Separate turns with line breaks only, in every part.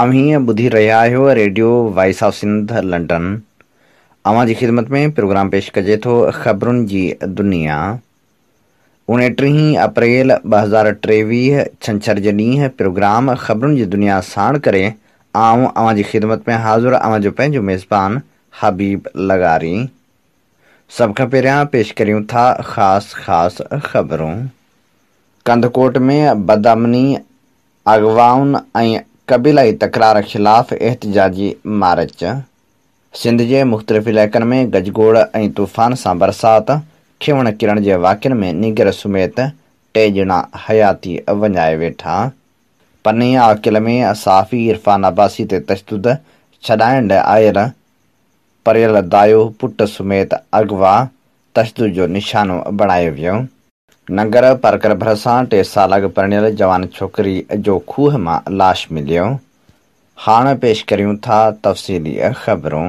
आम्ही बुधी रहा आहियो radio voice of Sindh London अवां की ख़िदमत में प्रोग्राम पेश कजे तो ख़बरुनि की दुनिया उटी अप्रैल ब हज़ार टेवी छंछर के ॾींहुं प्रोग्राम ख़बरुनि की दुनिया साण कर आऊं अवां ख़िदमत में हाज़ुर अवजो पैं मेज़बान हबीब लगारी सब का पे पेश करियूं था खास ख़ासि कंदकोट में बदमनी अगवाउन क़बीलाई तकरार ख़िलाफ़ु एतिजाजी मार्च सिंध जे मुख़्तलिफ़ इलाइक़नि में गजगोड़ ऐं तूफ़ान सां बरसाति खिवण किरण जे वाकिअ में निगर समेत टे ॼणा हयाती वञाए वेठा पनिया अकिल में साफ़ी इरफान इरफ़ान्बासी ते तशदुद छॾाइण छडाइणु आयल परियल दायो पुट समेत अगवा तशदुद जो निशानो बणायो वियो नगर परकर भरसा टे साल परणियल जवान छोकरी जो खूह में लाश मिलियो हाँ पेश करूं था तफसीली खबरों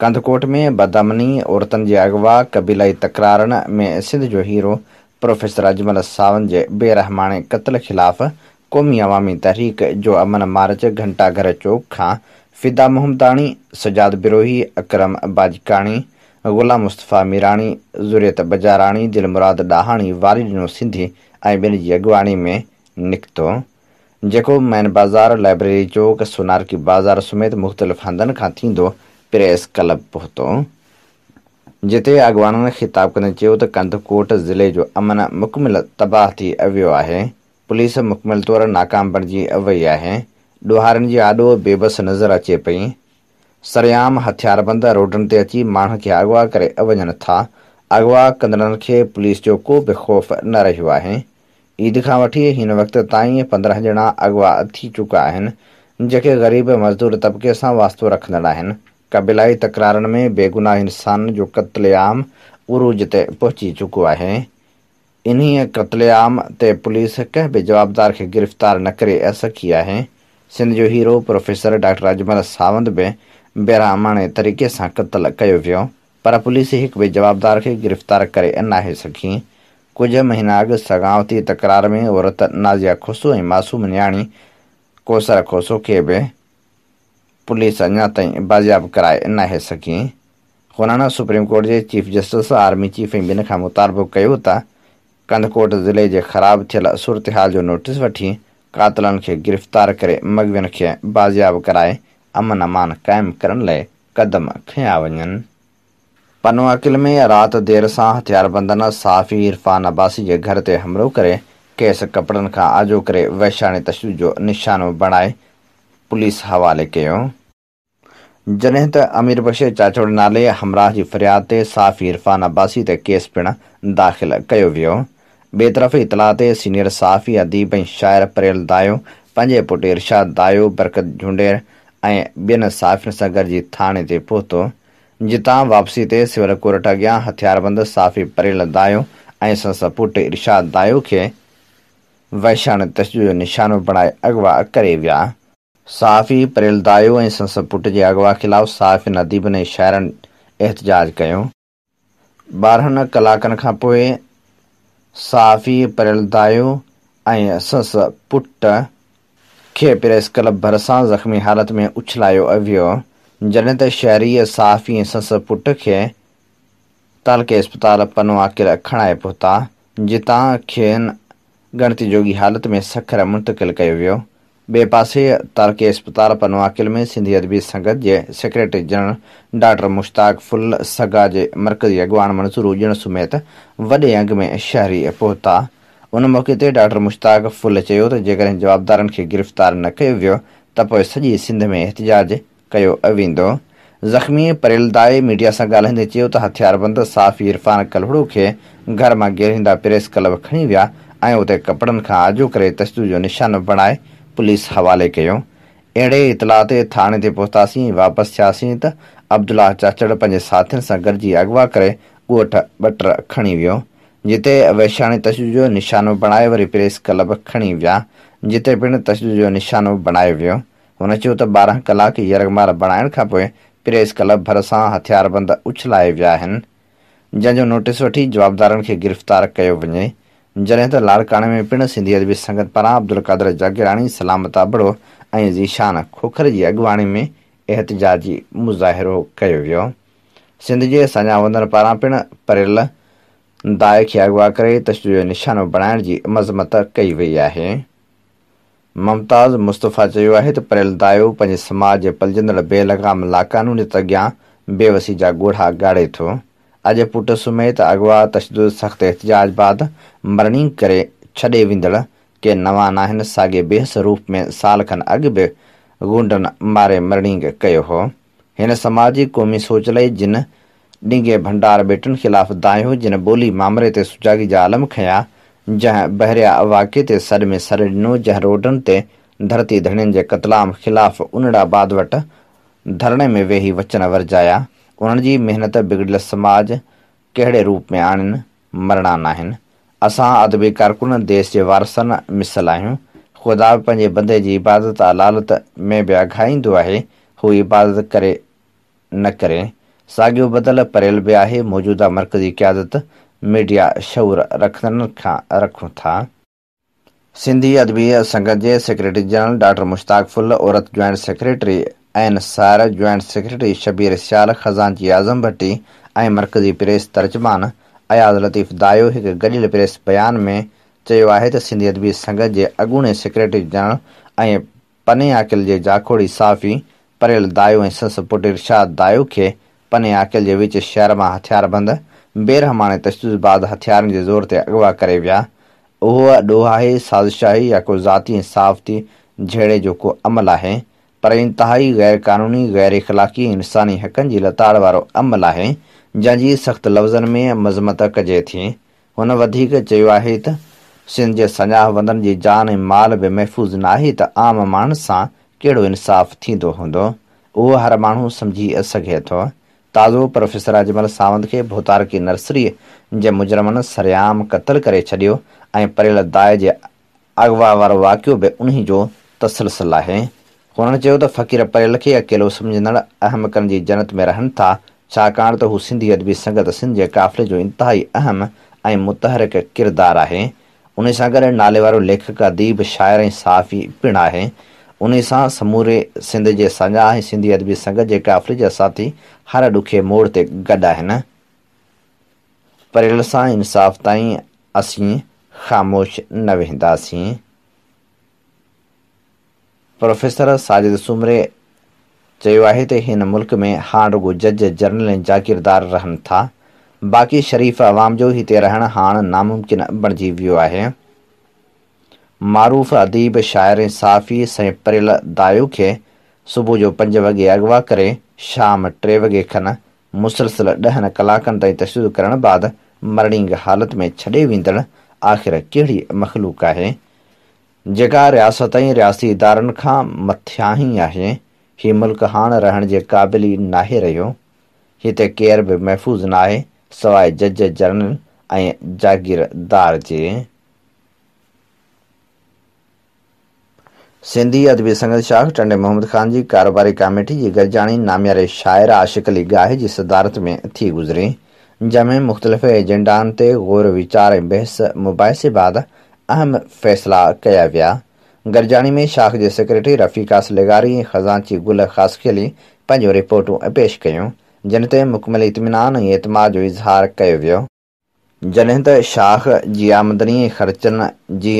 कंदकोट में बदमनी औरतन के अगवा कबीलाई तकरारन में सिंध जो हीरो प्रोफेसर अजमल सावन जे बेरहमाणे क़त्ल ख़िलाफ़ क़ौमी अवामी तहरीक जो अमन मार्च घंटा घर चौक खां फिदा मोहम्दाणी सजाद बिरोही अकरम बाजकाणी ग़ुलाम मुस्तफ़ा मीराणी ज़ुरियत बजाराणी दिल मुराद ॾाहाणी वारी ॾिनो सिंधी ऐं ॿिनि जी अॻुवाणी में निकितो जेको मैन बाज़ार लाइब्रेरी चौक सोनारकी बाज़ार समेत मुख़्तलिफ़ हंधनि खां थींदो प्रेस क्लब पहुतो जिते अगवाननि ख़िताब कंदे कंदकोट ज़िले जो अमन मुकमिल तबाह थी वियो पुलिस मुकमिल तौर नाकाम बन वई आहे ॾोहारनि जी बेबस नज़र अचे पी सरयाम हथियारबंद रोडन ते अची माण्हुनि खे अगवा कर वञनि था अगवा कदड़न के पुलिस जो को भी ख़ौफ़ न रहियो आहे ईद का वी हिन वक़्त ताईं पंद्रहं ॼणा अगवा थी चुका आहिनि ग़रीब मज़दूर तबक़े से वास्तो रखंदड़ कबिलाई तकरार में बेगुनाह इंसान जो कत्लेआम उरूज ते पहुंची चुको है इन्हीं कत्लेआम ते पुलिस कह भी जवाबदार के गिरफ़्तार न करे किया है सिंध जो hero professor doctor Ajmal Sawant भी बेरामाने तरीक़े से कत्ल किया वो पर पुलिस एक भी जवाबदार के गिरफ़्तार करे नाहे सकी कुछ महीना अग सगावती तकरार में औरत नाज़िया खुसू मासूम न्याणी कोसर खोसो के भी पुलिस अजा ताईं बाज़ियाब कराए नाहे सघी हुन सुप्रीम कोर्ट के चीफ जस्टिस आर्मी चीफ ऐं का खां मुतालबो कयो कंदकोट ज़िले के ख़राब थियल सूरत हाल जो नोटिस वी कातलनि के गिरफ़्तार करे मगवियुनि खे बाज़ियाब कराए अमन अमान कायम करण क़दम खया वन पनो अकिल में राति देरि सां हथियारबंदनि साफ़ी इरफान अब्बासी के घर ते हमिलो करे खेसि कपिड़नि खां आजो कर वैशानी तशदद जो निशानो बणाए पुलिस हवाले कयो जॾहिं अमीर बशीर चाचोड़ नाले हमराह जी फरियाद ते इरफान अब्बासी ते केस पिण दाख़िल कयो वियो बेतरफ़ इतलाह सीनियर साफ़ी अदीब शायर परेल दायो पंहिंजे पुट इर्शाद दायो बरकत झुंडेर ऐं ॿियनि साफ़ियुनि सां गॾिजी थाणे ते पहुतो वापसी ते सिविल कोर्ट अॻियां हथियारबंद साफ़ी परेल दायो ऐं पुट इर्शाद इरशाद दायो खे वैशाण तस्जो जो निशानो बणाए अगवा कर विया साफ़ी परेलदायू ऐं संस पुट जे अॻुवा ख़िलाफ़ साफ़ नदीब ने शहरनि एतिजाज कयो ॿारहनि कलाकनि खां पोइ साफ़ी परेलदायू ऐं संस पुट खे प्रेस क्लब भरिसां ज़ख़्मी हालति में उछलायो वियो जॾहिं त शहरी साफ़ी ऐं पुट खे तालके अस्पताल पनवा किर खणाए पहुता जितां खेनि गणतिजोगी हालति में सखर मुंतकिल कयो वियो ॿिए पासे तारके अस्पताल पनवाकिल में सिंधी अदबी संगत जे secretary general doctor Mushtaq Phul सगा जे मर्कज़ी अॻवान मंसूर हुजण समेत वॾे अंग में शहरी पहुता उन मौक़े ते डॉक्टर मुश्ताक़ फुल चयो त जेकर जवाबदारनि खे गिरफ़्तार न कयो वियो त पोइ सॼी सिंध में एहतजाज कयो वेंदो ज़ख़्मी परेलदारे मीडिया सां ॻाल्हाईंदे चयो त हथियारबंद साफ़ी इरफान कलहड़ो खे घर मां घरींदा प्रेस क्लब खणी विया ऐं उते कपिड़नि खां आजो करे तसदी जो निशानो बणाए पुलिस हवाले कयो अहिड़े इतलाह ते थाणे ते पहुतासीं वापसि थियासीं त अब्दुला चाचड़ पंहिंजे साथियुनि सां गॾिजी अॻुवा करे ॻोठ बटर खणी वियो जिते वैशाणी तशदु जो निशानो बणाए वरी प्रेस क्लब खणी विया जिते पिणु तशदु जो निशानो बणायो वियो हुन चयो त ॿारहं कलाक यरगमार बणाइण खां पोइ प्रेस क्लब भरिसां हथियार बंदि उछलाए विया आहिनि जंहिंजो नोटिस वठी जवाबदारनि खे गिरफ़्तार कयो वञे जॾहिं त लाड़काणे में पिणु सिंधी अदबी संगत पारां अब्दुल कादर जागिराणी सलामत आबड़ो ऐं ज़ीशान खोखर जी अॻुवाणी में एतिजाज मुज़ाहिरो कयो वियो सिंध जे वंदर पारां पिणु परियल दाइ खे अॻुवा करे तशवी जो निशानो बणाइण जी मज़मत कई वई आहे मुमताज़ मुस्तफा चयो आहे त परियल दायो पंहिंजे समाज जे पलजंदड़ बेलगाम लाकानुनि जे अॻियां बेवसी जा ॻोढ़ा ॻाढ़े थो पुट समेत अगवा तशद सख्त एहतजाज बाद मरणी करे छे वेंदड़ के नवान आहिनि साॻे बेहस रूप में साल खन अग भी गुंडनि मारे मरणी हो इन समाजी क़ौमी सोच लाइ जिन डिंगे भंडार बेटन खिलाफ़ दायो जिन बोली मामले ते सुजागी जा आलम खयां जंहिं बहिरिया वाक़े ते सर में सर ॾिनो जंहिं रोडन ते धरती धड़न के कतलाम खिलाफ़ उनड़ा बाद वट धरणे में वेही वचन वरजाया उन्हनि जी महिनत बिगड़ियल समाज कहिड़े रूप में आणिन मरणा न आहिनि असां अदबी कारकुन देश जे वारसनि मिसल आहियूं ख़ुदा पंहिंजे बंदे जी इबादत अलालत में बि अघाईंदो आहे हू इबादत करे न करे साॻियो बदल परियल बि आहे मौजूदा मर्कज़ी क्यादत मीडिया शौर रखंदड़ खां रखूं था सिंधी अदबी संगत जे secretary general doctor Mushtaq Phul औरत जॉइंट सेक्रेटरी ऐं सार जॉइंट सेक्रेटरी शबीर सियाल ख़ज़ानची आज़म भट्टी ऐं मर्कज़ी प्रेस तर्जमान अयाज़ लतीफ़ दायो हिकु गॾियल प्रेस बयान में चयो आहे त सिंधी अदबी संघ जे अॻूणे सेक्रेटरी जनरल ऐं पने आकिल जे जाखोड़ी साफ़ी परेल दायो ऐं सस पुट इरशाद दायो खे पने आकिल जे विच शहर मां हथियारबंद बेरहमाने तशदुदबाद हथियारनि जे ज़ोर ते अॻवा करे विया उहो ॾोहाहे साज़िशाही या को ज़ाती ऐं साफ़ती जहिड़े जो को अमल आहे पर इंतिहाई गैर क़ानूनी गैर इख़लाक़ी इंसानी हक़नि जी लताड़ वारो अमल आहे जंहिंजी सख़्तु लफ़्ज़नि में मज़मत कजे थी हुन वधीक चयो आहे त सिंध जे सञाहवंदन जी जान ऐं माल बि महफ़ूज़ नाहे त आम माण्हुनि सां कहिड़ो इंसाफ़ु थींदो हूंदो उहो हर माण्हू सम्झी सघे थो ताज़ो प्रोफेसर अजमल सावंत खे भोतारकी नर्सरी जे मुजरमनि सरयाम क़तलु करे छॾियो ऐं परियल दाए जे अॻुवा वारो वाक़ियो बि उन्हीअ जो तसलसल आहे हुननि चयो त फ़क़ीर पढ़ियल खे अकेलो सम्झंदड़ अहम करण जी जनत में रहनि था छाकाणि त हू सिंधी अदबी संगत सिंध जे काफ़िले जो इंतिहाई अहम ऐं मुतहरक किरदारु आहे उन सां गॾु नाले वारो लेखक अदीब शाइर ऐं साफ़ी पिणु आहे उन सां समूरे सिंध जे सजा ऐं सिंधी अदबी संगत जे काफ़िले जा साथी हर ॾुखे मोड़ ते गॾु आहिनि पढ़ियल सां इंसाफ़ ताईं असीं ख़ामोश न वेंदासीं प्रोफेसर साजिद सुमरे चयवाहित मुल्क में हाँ रुगो जज जनरल जागीरदार किरदार रहन था बाक़ी शरीफ़ अवाम जो हिते रहणु हाणे नामुमकिन बणजी वियो आहे मारूफ़ अदीब शायर साफ़ी साईं परियल दायो खे सुबुह जो पंज वॻे अगवा करे शाम टे वगे खन मुसलसिल ॾहनि कलाकनि ताईं करण बाद मरणिंग हालत में छॾे वेंदड़ आख़िर कहिड़ी मखलूक है जेका रियासतें रियासी इदारनि खां मथियां ई आहे हीउ मुल्क़ हाणे रहण जे क़ाबिल ई नाहे रहियो हिते केर बि महफ़ूज़ नाहे सवाइ जज जनरल ऐं जागीरदार जे सिंधी अदबी संगत शाह टंडे मोहम्मद ख़ान जी कारोबारी कमेटी जी गॾिजाणी नामियारे शाइर आशिक़ अली गाहे जी सदारत में थी गुज़री जंहिंमें मुख़्तलिफ़ एजेंडाउनि ते ग़ौर वीचार ऐं बहस मुबाहिसे बाद अहम फ़ैसिला कया विया गॾिजाणी में शाख़ जे सेक्रेटरी रफ़ी का सेगारी ख़ज़ांची गुल ख़ासकियली पंहिंजो रिपोर्टूं पेश कयूं जिन ते मुकमली इतमिनान ऐं इतमाद जो इज़हारु कयो वियो जॾहिं त शाख जी आमदनी ख़र्चनि जी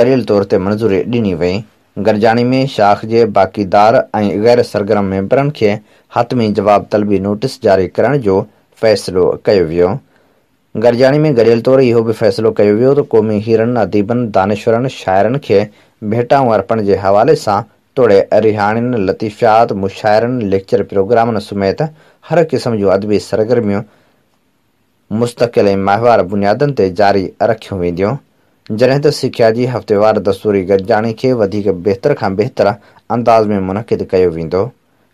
गॾियल तौर ते मंज़ूरी डि॒नी वई गरिजाणी में शाख़ जे बाक़ीदार ऐं गैर सरगर्म मेंबरनि खे हथ में جواب तलबी नोटिस जारी करण जो फ़ैसिलो कयो वियो गरजानी में गरियल इहो बि फ़ैसिलो कयो वियो त क़ौमी हीरनि अदीबनि दानेश्वरनि शाइरनि खे भेटाऊं अर्पण के हवाले से तोड़े रिहानी लतीफ़ात मुशाइरनि लेक्चर प्रोग्राम समेत हर क़िस्म जो अदबी सरगर्मियूं मुस्तक़िल माहवार बुनियाद ते जारी रखियूं वेंदियूं जॾहिं सिख्या जी हफ़्तेवार दस्तूरी गरजानी के बेहतर का बेहतर अंदाज़ में मुनक़िद कयो वेंदो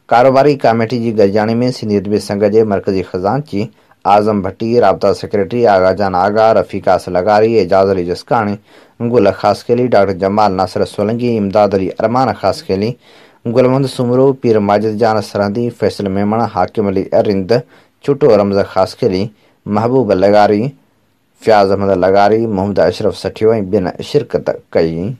कारोबारी कमेटी की गरजानी में सिंधी अदबी संघ जे मर्कज़ी ख़ज़ानची आज़म भट्टी रबता सेक्रेटरी आगा जान आगा रफ़ीक आसल एजाज अली जस्कानी गुल खासकेली डॉक्टर जमाल नासर सोलंगी इमदाद अली अरमान खासकेली गुलमंद सुमरू पीर माजिद जान सरहदी फैसल मेमण हाकिम अली अरिंद चुटो रमज़ा खासकेली महबूब लगारी फ़याज़ अहमद लगारी मोहम्मद अशरफ सठियो बिन शिरकत कई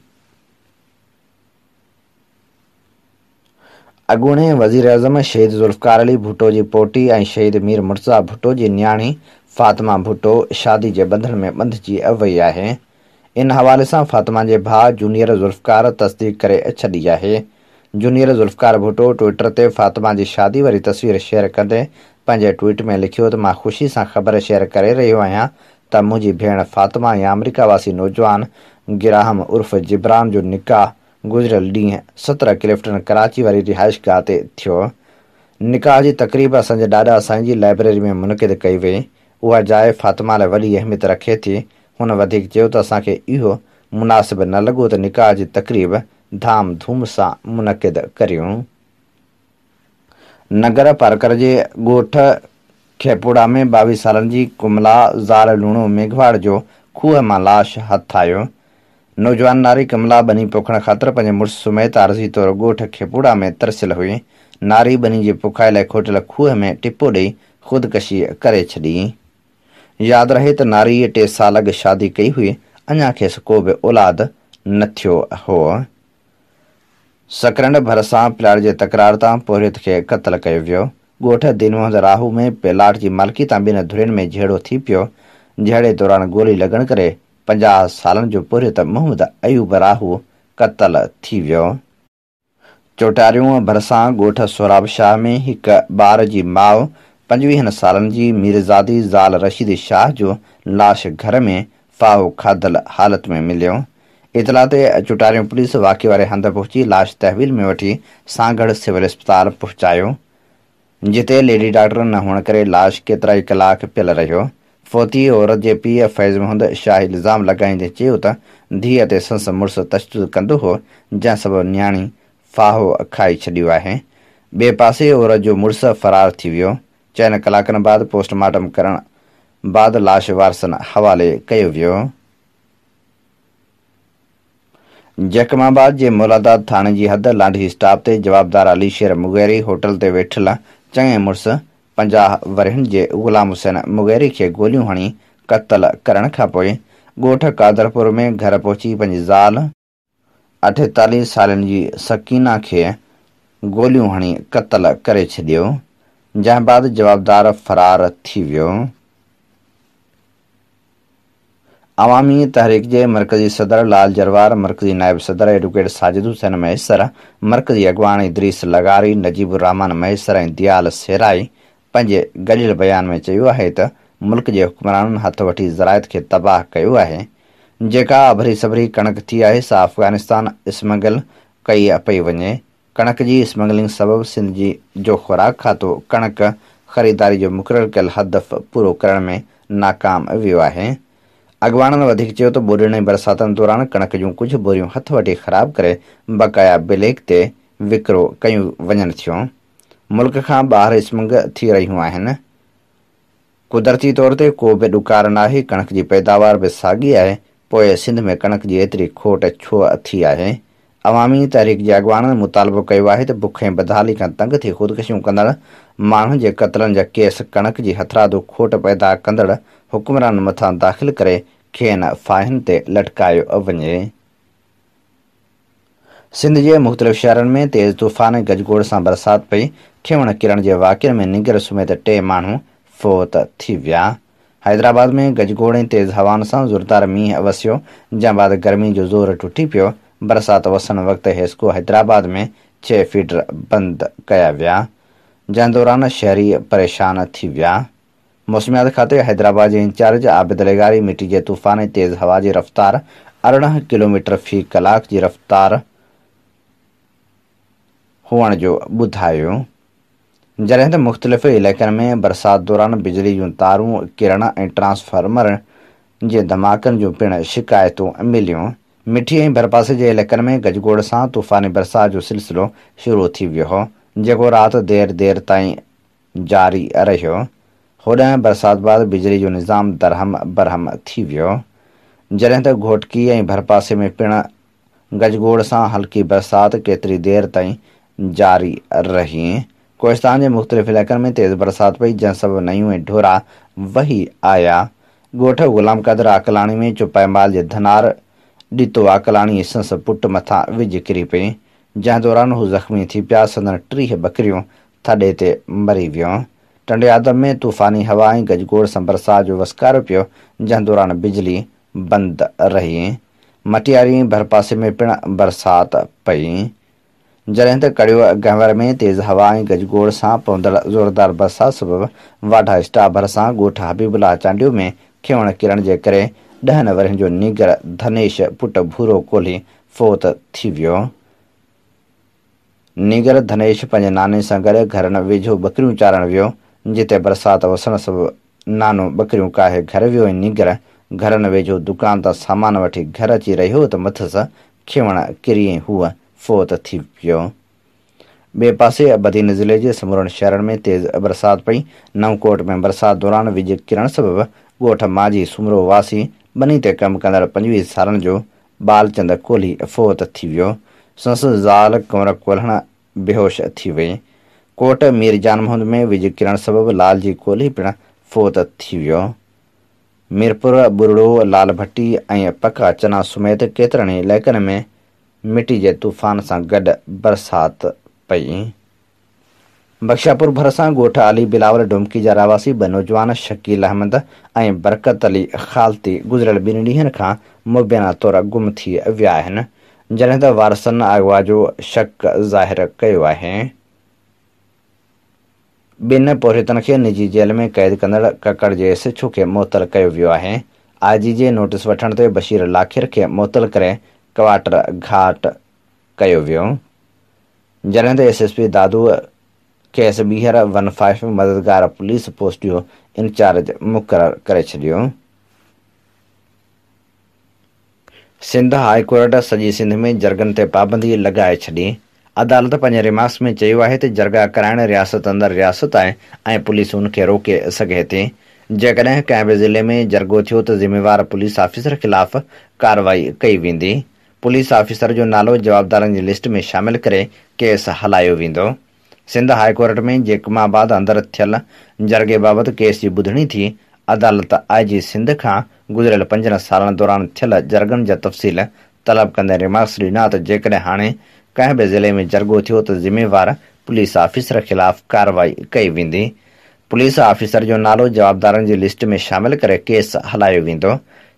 अॻूणे वज़ीर वज़ीराज़म शहीद ज़ुल्फकार अली भुटो जी पोटी ऐं शहीद मीर मुर्ज़ा भुटो जी नियाणी फ़ातिमा भुटो शादी जे बधन में बधिजी वई आहे इन हवाले सां फ़ातिमा जे भाउ जूनियर ज़ुल्फकार तस्दीक करे छॾी आहे जूनियर ज़ुल्फकार भुटो ट्विटर ते फ़ातिमा जी शादी वारी तस्वीर शेयर कंदे पंहिंजे ट्वीट में लिखियो त मां ख़ुशी सां ख़बर शेयर करे रहियो आहियां त मुंहिंजी भेण फ़ातिमा या अमरीका वासी नौजवान गिराहम उर्फ़ जिब्राम जो निकाह गुज़िरियल ॾींहुं सत्रहं किलोमीटर कराची वारी रिहाइश गाह ते थियो निकाह जी तक़रीब असांजे ॾाॾा असांजी लाइब्रेरी में मुनक़िद कई वई उहा जाइ फ़ातिमा लाइ वॾी अहमियत रखे थी हुन वधीक चयो त असांखे इहो मुनासिबु न लॻो त निकाह जी तक़रीब धाम धूम सां मुनक़िद करियूं नगर पार्कर जे ॻोठ खेपुड़ा में ॿावीह सालनि जी कुमला ज़ार लूणो मेघवाड़ जो खूह मां लाश हथ आयो नौजवान नारी कमला बनी पोखण खातर પંજ मुड़स समेत आरज़ी तौर गोठ खेपुड़ा में तरसियल हुई नारी बनी के पुखाए खोटल खूह में टिप्पो ॾेई ख़ुदकशी कर छी याद रहे तो नारी टे साल अग शादी कई हुई अञा खेस को भी औलाद न थो हो सकरंड भरसा प्लाट के तकरार तोहित के कत्ल किया वो गोठ ॻोठ राहू में प्लाट की मालिकी तां ॿिनि में झेड़ो थी पो जहिड़े दौरान गोली लगन करे पंजा साल जो पुरु त मुहम्मद अयूब राहू कत्ल थी वो चोटारियूं भरसा गोठ सोराब शाह में एक बार जी माओ पंजवीहनि साल जी मीरज़ादी ज़ाल रशीद शाह जो लाश घर में फाहो खादल हालत में मिलियो इतला ते पुलिस वाके वारे हंध पहुंची लाश तहवील में वी सागढ़ सिविल अस्पताल पहुंचाया जिते लेडी डॉक्टर न होने करे लाश केतिरा ही कलाक पियल रहियो फौत औरत जे पीउ फैज़ मोहंद शाह इल्ज़ाम लॻाईंदे चयो त धीअ ते संस मुड़ुस तशदु कंदो हो जंहिं सभु नियाणी फ़ाहो अखाई छॾियो आहे ॿिए पासे औरत जो मुड़ुस फ़रार थी वियो चइनि कलाकनि बाद पोस्टमार्टम करण बाद लाश वारसनि हवाले कयो वियो जखमाबाद जे मुलादाद थाणे जी हद लांडी स्टाफ ते जवाबदार अलीशेर मुगैरी होटल ते वेठल चङे मुड़ुसु पंजाह वरनि जे ग़ुलाम हुसैन मुगेरीरी खे गोलियूं हणी क़तल करण खां पोइ ॻोठ कादरपुर में घर पहुची पंहिंजी ज़ाल अठेतालीह सालनि जी सकीना खे गोलियूं हणी क़तल करे छॾियो जंहिं बाद जवाबदार फ़रार थी वियो अवामी तहरीक़ जे मर्कज़ी सदर लाल जरवार मर्कज़ी नायब सदर एडवोकेट साजिद हुसैन मयसर मर्कज़ी अॻवान इद्रीस लगारी नजीबुर रहमान मयसर ऐं दयाल सेराई पंहिंजे गॾियल बयान में चयो आहे मुल्क के हुक्मराननि हथ वी ज़राइत के तबाह कयो आहे जेका अभरी सभरी कणक थी आहे सा अफ़गानिस्तान स्मगल कई पी वे कणक की स्मगलिंग सबब सिंध जी जो ख़ुराक खातो कणक ख़रीदारी जो मुक़ररु कल हदफ़ पूरो करण में नाकाम वो है अॻुवाणनि तो चयो बरसात दौरान कणक जो कुछ बोरियूं हथ वी खराब कर बकाया बिलेक विक्रो क्यों वन वञनि मुल्क़ खां ॿाहिरि इस्म थी रहियूं आहिनि कुदरती तौर ते को बि ॾुकार न आहे कणिक जी पैदावार बि साॻी आहे पोइ सिंध में कणिक जी एतिरी खोट छो थी आहे अवामी तहरीक जे अॻवाननि मुतालबो कयो आहे त बुख ऐं बदहाली खां तंग थी ख़ुदिकशियूं कंदड़ माण्हुनि जे क़तलनि जा केस कणिक जी हथरादू खोट पैदा कंदड़ हुकुमरनि मथां दाख़िल करे खेनि न ते लटकायो वञे सिंध के मुख़्तलिफ़ शहर में तेज़ तूफ़ान गजगोड़ से बरसात पई खिवण किरण जे वाक़िए में निगर समेत टे मू फोत थी विया हैदराबाद में गजगोड़ तेज़ हवाउनि से ज़ोरदार मीह वसियो जंहिं बाद गर्मी जो ज़ोर टुटी पियो बरसात वसण वक़्तु हेस्को हैदराबाद में छह फीडर बंद क्या विया जंहिं दौरान शहरी परेशान थी विया मौसमियात खाते हैदराबाद के इंचार्ज आबिद लेगारी मिट्टी के तूफ़ान तेज़ हवा की रफ़्तार अरिड़हं किलोमीटर फ़ी कलाक की रफ़्तार हुअण जो ॿुधायो जॾहिं तो मुख़्तलिफ़ इलाक में बरसात दौरान बिजली जो तारू किरण ट्रांसफार्मर के धमाकन जो पिण शिकायतूं मिलियूं मिठी ए भरपासे के इलाइक़नि में गजगोड़ से तूफ़ानी बरसात जो सिलसिलो शुरू थी वो हो रात देर देर देरि ताईं जारी रो होॾां बरसात बाद बिजली जो निज़ाम दरहम बरहम थी वो जॾहिं तो घोटकी भरपासे में पिण गजगोड़ से हल्की बरसात केतरी देर तई जारी रही कोहिस्तान के मुख्तलिफ इलाक़ में तेज़ बरसात पी जन सबब नई हुई ढोरा वही आया ॻोठ ग़ुलाम कदर आकलाणी में चुपाइमाल जे धनार ॾितो आकलाणी संस पुट मथां विझ किरी पई जंहिं दौरान हू ज़ख़्मी थी पिया संदन टीह बकरियूं थॾे ते मरी वियूं टंडे में तूफ़ानी हवा ऐं गजगोड़ सां बरसात जो वसकारो पियो जंहिं दौरान बिजली बंद रही मटियारी भरपासे में पिण बरसात पई जॾहिं त कड़ियो गवर में तेज़ हवा ऐं गजगोड़ सां पवंदड़ ज़ोरदार बरसाति बरिसातु वाढा स्टाभर सां ॻोठ हबीबुला चांडियो में खेवण किरण जे करे ॾहनि वरनि जो निगर धनेश पुटु भूरो कोली फोत थी वियो निगर धनेश पंहिंजे नाने सां गॾु घर वेझो बकरियूं चाढ़णु वियो जिते बरसाति वसण सभु नानो ॿकरियूं काहे घर वियो ऐं निगर घरनि वेझो दुकान तां सामान वठी घर अची रहियो त मथु खेवण किरी हुआ ಫೋತಥಿವ್ಯೋ बेपासे बदीन जिले के समूरण शहर में तेज़ बरसात पई नवकोट में बरसात दौरान विज किरण सबब ॻोठ माजी सुमरो वासी बनी ते कमु कंदड़ पंजवीह सालनि जो बालचंद कोहली फौत थी वो संसद ज़ाल कंवर कोल्हण बेहोश थी वे कोट मीर जानमोहद में विज किरण सबब लालजी कोहली पिण फोत थी वियो मीरपुर बुरड़ो लाल भट्टी ऐं पका चना समेत केतिरनि इलाक़ में मिट्टी जे तूफान से गड बरसात पई बख्शापुर भरसा ॻोठ अली बिलावल डुमकी जा रहवासी ॿ नौजवान शकील अहमद ऐं बरकत अली ख़ालती गुज़िरियल ॿिनि ॾींहनि खां मुबैना तौरु गुम थी विया आहिनि त वारसनि अगवा जो शक ज़ाहिर किया है ॿिनि पोहितनि खे निजी जेल में क़ैद कंदड़ ककड़ के सिछू के मुतल किया वियो आहे आईजी के नोटिस वे बशीर लाखिर के मुतल करें क्वाटर घाट कयो वियो जॾहिं त एस एस पी दादूअ केस ॿीहर वन फाइव मददगार पुलिस पोस्ट जो इंचार्ज मुक़ररु करे छॾियो सिंध हाई कोर्ट सॼी सिंध में जर्गनि ते पाबंदी लॻाए छॾी अदालत पंहिंजे रिमार्क्स में चयो आहे त जर्गा कराइण रियासत अंदरि रियासत आहे ऐं पुलिस हुन खे रोके सघे थी जेकॾहिं कंहिं बि ज़िले में जर्गो थियो त ज़िमेवार पुलिस आफिसर ख़िलाफ़ु कारवाई कई वेंदी पुलिस ऑफिसर जो नालो जवाबदारनि जी लिस्ट में शामिल करे केस हलायो वेंदो सिंध हाईकोर्ट कोर्ट में जेकमाबाद अंदरि थियल जरगे बाबति केस जी ॿुधणी थी अदालत आई जी सिंध खां गुज़िरियल पंज सालनि दौरान थियल जर्गनि जा तफ़सील तलब कंदे रिमांग श्रीनाथ जेकॾहिं हाणे कंहिं बि ज़िले में जरगो थियो त ज़िमेवारु पुलिस ऑफिसर ख़िलाफ़ कार्रवाई कई वेंदी पुलिस ऑफिसर जो नालो जवाबदारनि जी लिस्ट में शामिल करे केस हलायो वेंदो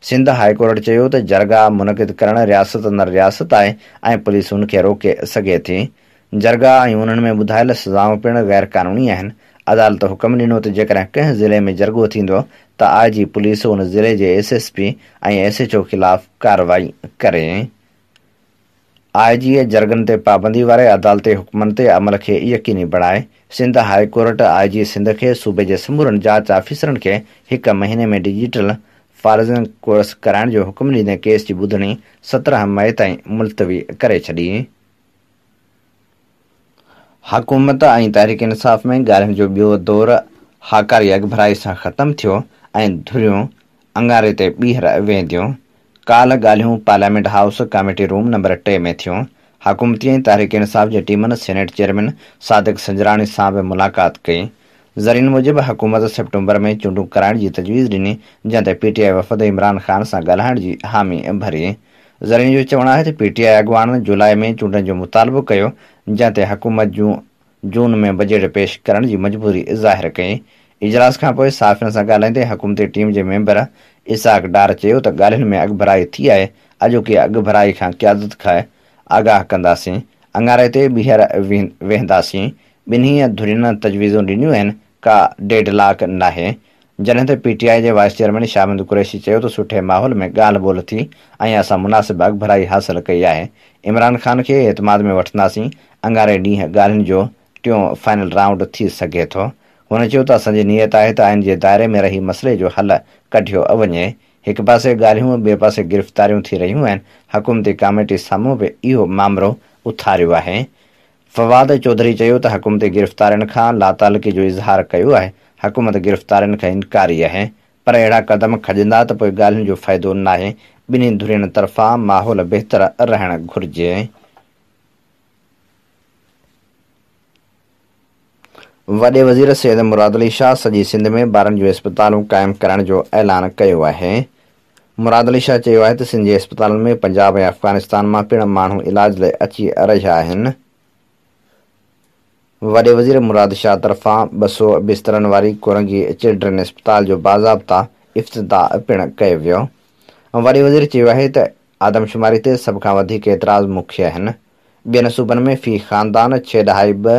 सिंध हाई कोर्ट चयो त जरगाह मुनक़िद करणु रियासत न रियासत आहे ऐं पुलिस हुन खे रोके सघे थी जरगाह ऐं उन्हनि में ॿुधायल सजाऊं पिणु ग़ैर क़ानूनी आहिनि अदालत हुकुम ॾिनो त जेकॾहिं कंहिं ज़िले में जरगो थींदो त आई जी पुलिस हुन ज़िले जे एस एस पी ऐं एस एच ओ ख़िलाफ़ कारवाई करे आई जी ए जर्गनि ते पाबंदी वारे अदालत हुकमनि ते अमल खे यकीनी बणाए Sindh high court I G Sindh खे सूबे जे समूरनि जांच आफ़ीसरनि खे हिकु महीने में डिजिटल फारज़न कोर्स कराइण जो हुकुम ॾींदे केस जी ॿुधणी सत्रहं मई ताईं मुल्तवी करे छॾी हुकूमत ऐं तहरीक इंसाफ़ में ॻाल्हियुनि जो ॿियो दौरु हाकारी अगभराई सां ख़तमु थियो ऐं धुरियूं अंगारे ते ॿीहर वेंदियूं काल्ह ॻाल्हियूं parliament house committee room number टे में थियूं हुकूमती ऐं तहरीक इंसाफ़ जे टीमनि सेनेट चेयरमैन सादिक संजराणी सां बि मुलाक़ात कई ज़रीन मूजिबि हुकूमत सेप्टेंबर में चूंडूं कराइण जी तजवीज़ ॾिनी जंहिं ते पीटीआई वफ़द इमरान ख़ान सां ॻाल्हाइण जी हामी भरी ज़रीन जो चवणु आहे त पीटीआई अॻवान जुलाई में चूंडनि जो मुतालबो कयो जंहिं ते हुकूमत जूं जून में बजेट पेश करण जी मजबूरी ज़ाहिर कई इजलास खां पोइ साफ़नि सां ॻाल्हाईंदे हुकूमती टीम जे मेंबर इसाक डार चयो त ॻाल्हियुनि में अॻु भराई थी आहे अॼोकी अॻु भराई खां क्यादत खां आगाह कंदासीं अङारे ते ॿीहर वेहंदासीं ॿिन्ही धुरीन तजवीज़ूं ॾिनियूं आहिनि का ॾेढ लाख नाहे जॾहिं त पी टी आई जे वाइस चेयरमैन शामिद कुरैशी चयो त सुठे माहौल में ॻाल्हि ॿोल थी ऐं असां मुनासिब मुनासिबु भराई हासिल कई आहे इमरान ख़ान खे एतमाद में वठंदासीं अंगारे ॾींहुं ॻाल्हियुनि जो टियों फाइनल राउंड थी सघे थो हुन चयो त असांजी नियत आहे त आइन जे दायरे में रही मसइले जो हल कढियो वञे हिकु पासे ॻाल्हियूं ॿिए पासे गिरफ़्तारियूं थी रहियूं आहिनि हुकूमती कामेटी साम्हूं बि इहो मामिलो उथारियो आहे फवाद चौधरी चयो त हुकूमत गिरफ़्तारनि खां लातालकी जो इज़हार कयो आहे हुकूमत गिरफ़्तारियुनि खां इनकारी आहे पर अहिड़ा क़दम खॼंदा त पोइ ॻाल्हियुनि जो फ़ाइदो नाहे बिन्हिनि धुरियुनि तरफ़ां माहौल बहितर रहणु घुरिजे वॾे वज़ीर सैद मुराद अली शाह सॼी सिंध में ॿारनि जूं इस्पतालूं क़ाइमु करण जो ऐलान कयो आहे मुराद अली शाह चयो आहे त सिंधी इस्पतालुनि में पंजाब ऐं अफ़गानिस्तान मां पिणु माण्हू इलाज लाइ अची रहिया आहिनि वर वजीर मुराद शाह तरफा ॿ सौ बिस्तरनि वारी कुरंगी चिल्ड्रन अस्पताल जो बाज़ाब्ता इफ़्ताह पिण कयो वियो ऐं वज़ीर चयो आहे आदमशुमारी सब का एतराज मुख्य आहिनि ॿियनि में फ़ी ख़ानदान छह ढाई ब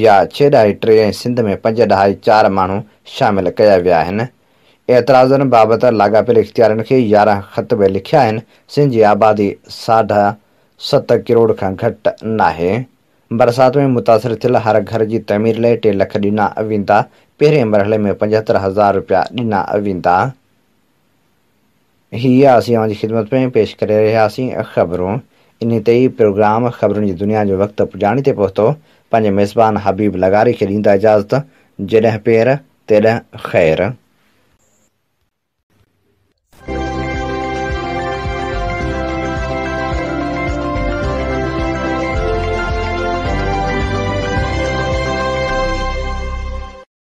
या छह ढाई टे ऐं सिंध में पंज ढाई चार मू शामिलु कया विया आहिनि एतिराज़नि बाबति लाॻापियल इख़्तियारनि लिखा यारहं ख़तब सिंध जी आबादी साढा सत किरोड़ खां घटि नाहे बरसात में मुतासर थे हर घर की तमीर लाइ टे लख ॾिना वेंदा पहिरें मरहले में पंजहतरि हज़ार रुपया ॾिना वेंदा हीअ असीं ख़िदमत में पेश कर रहियासीं खबरों इन ते प्रोग्राम खबरों की दुनिया जो वक़्तु पुॼाणी ते पहुतो पंहिंजे मेज़बान हबीब लगारी खे ॾींदा इजाज़त जॾहिं पेर तेॾहिं खैर